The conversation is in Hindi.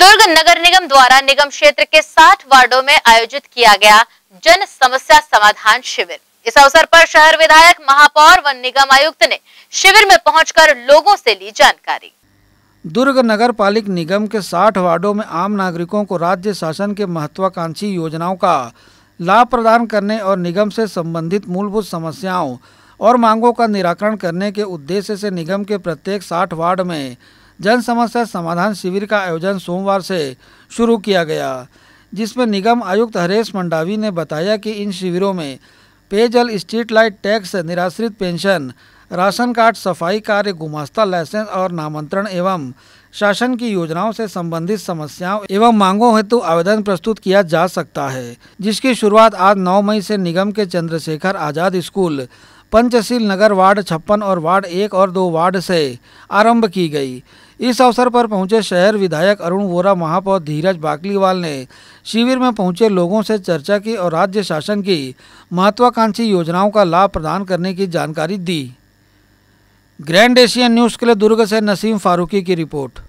दुर्ग नगर निगम द्वारा निगम क्षेत्र के 60 वार्डो में आयोजित किया गया जन समस्या समाधान शिविर इस अवसर पर शहर विधायक महापौर व निगम आयुक्त ने शिविर में पहुंचकर लोगों से ली जानकारी दुर्ग नगर पालिक निगम के 60 वार्डो में आम नागरिकों को राज्य शासन के महत्वाकांक्षी योजनाओं का लाभ प्रदान करने और निगम से संबंधित मूलभूत समस्याओं और मांगों का निराकरण करने के उद्देश्य से निगम के प्रत्येक साठ वार्ड में जन समस्या समाधान शिविर का आयोजन सोमवार से शुरू किया गया जिसमें निगम आयुक्त हरेश मंडावी ने बताया कि इन शिविरों में पेयजल स्ट्रीट लाइट टैक्स निराश्रित पेंशन राशन कार्ड सफाई कार्य गुमास्ता लाइसेंस और नामांतरण एवं शासन की योजनाओं से संबंधित समस्याओं एवं मांगों हेतु आवेदन प्रस्तुत किया जा सकता है जिसकी शुरुआत आज 9 मई से निगम के चंद्रशेखर आजाद स्कूल पंचशील नगर वार्ड छप्पन और वार्ड एक और दो वार्ड से आरंभ की गई इस अवसर पर पहुंचे शहर विधायक अरुण वोरा महापौर धीरज बाकलीवाल ने शिविर में पहुंचे लोगों से चर्चा की और राज्य शासन की महत्वाकांक्षी योजनाओं का लाभ प्रदान करने की जानकारी दी ग्रैंड एशियन न्यूज़ के लिए दुर्ग से नसीम फारूकी की रिपोर्ट